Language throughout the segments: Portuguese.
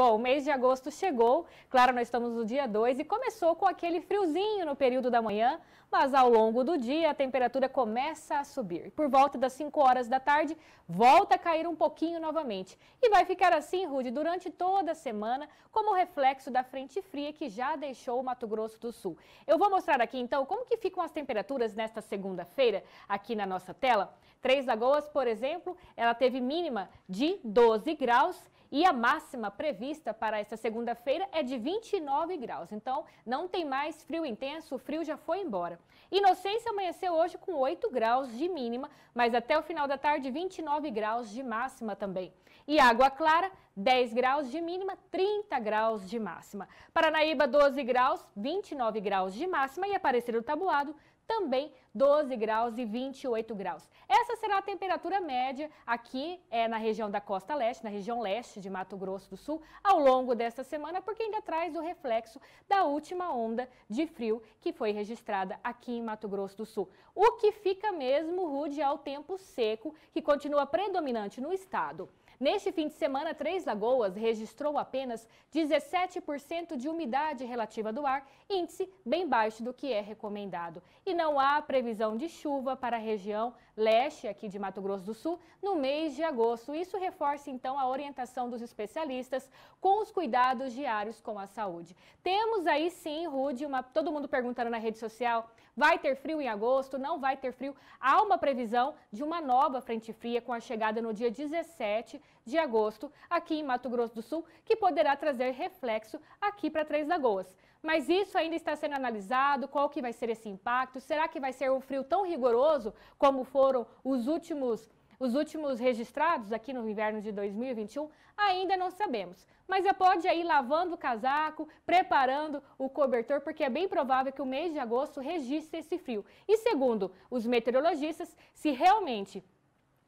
Bom, o mês de agosto chegou, claro, nós estamos no dia 2 e começou com aquele friozinho no período da manhã, mas ao longo do dia a temperatura começa a subir. Por volta das 5 horas da tarde, volta a cair um pouquinho novamente. E vai ficar assim, Rude, durante toda a semana, como reflexo da frente fria que já deixou o Mato Grosso do Sul. Eu vou mostrar aqui então como que ficam as temperaturas nesta segunda-feira aqui na nossa tela. Três Lagoas, por exemplo, ela teve mínima de 12 graus e a máxima prevista para esta segunda-feira é de 29 graus. Então, não tem mais frio intenso, o frio já foi embora. Inocência amanheceu hoje com 8 graus de mínima, mas até o final da tarde 29 graus de máxima também. E Água Clara, 10 graus de mínima, 30 graus de máxima. Paranaíba, 12 graus, 29 graus de máxima e Aparecer o Tabuado, também 12 graus e 28 graus. Essa será a temperatura média aqui é, na região da costa leste, na região leste de Mato Grosso do Sul, ao longo desta semana, porque ainda traz o reflexo da última onda de frio que foi registrada aqui em Mato Grosso do Sul. O que fica mesmo, Rude, é o tempo seco, que continua predominante no estado. Neste fim de semana, Três Lagoas registrou apenas 17% de umidade relativa do ar, índice bem baixo do que é recomendado. E não há previsão de chuva para a região leste aqui de Mato Grosso do Sul no mês de agosto. Isso reforça então a orientação dos especialistas com os cuidados diários com a saúde. Temos aí sim, Rude, uma... todo mundo perguntando na rede social, vai ter frio em agosto? Não vai ter frio. Há uma previsão de uma nova frente fria com a chegada no dia 17 de agosto aqui em Mato Grosso do Sul, que poderá trazer reflexo aqui para Três Lagoas. Mas isso ainda está sendo analisado, qual que vai ser esse impacto? Será que vai ser um frio tão rigoroso como foram os últimos os últimos registrados aqui no inverno de 2021 ainda não sabemos, mas já pode ir lavando o casaco, preparando o cobertor, porque é bem provável que o mês de agosto registre esse frio. E segundo os meteorologistas, se realmente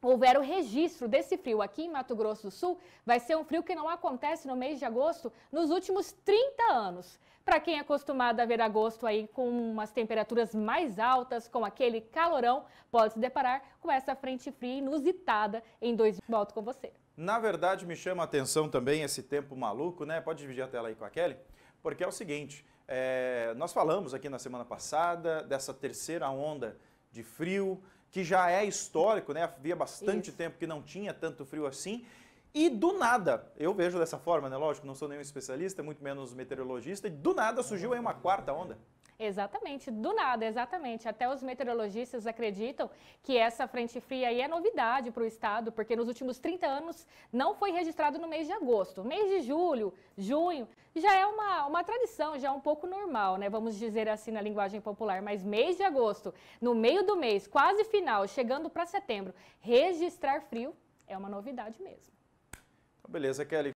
houver o registro desse frio aqui em Mato Grosso do Sul, vai ser um frio que não acontece no mês de agosto nos últimos 30 anos. Para quem é acostumado a ver agosto aí com umas temperaturas mais altas, com aquele calorão, pode se deparar com essa frente fria inusitada em dois. Volto com você. Na verdade, me chama a atenção também esse tempo maluco, né? Pode dividir a tela aí com a Kelly, porque é o seguinte, é... nós falamos aqui na semana passada dessa terceira onda de frio, que já é histórico, né? Havia bastante Isso. tempo que não tinha tanto frio assim. E do nada, eu vejo dessa forma, né? Lógico, não sou nenhum especialista, muito menos meteorologista, e do nada surgiu aí uma quarta onda. Exatamente, do nada, exatamente. Até os meteorologistas acreditam que essa frente fria aí é novidade para o estado, porque nos últimos 30 anos não foi registrado no mês de agosto. Mês de julho, junho, já é uma, uma tradição, já é um pouco normal, né? Vamos dizer assim na linguagem popular. Mas mês de agosto, no meio do mês, quase final, chegando para setembro, registrar frio é uma novidade mesmo. Então, beleza, Kelly.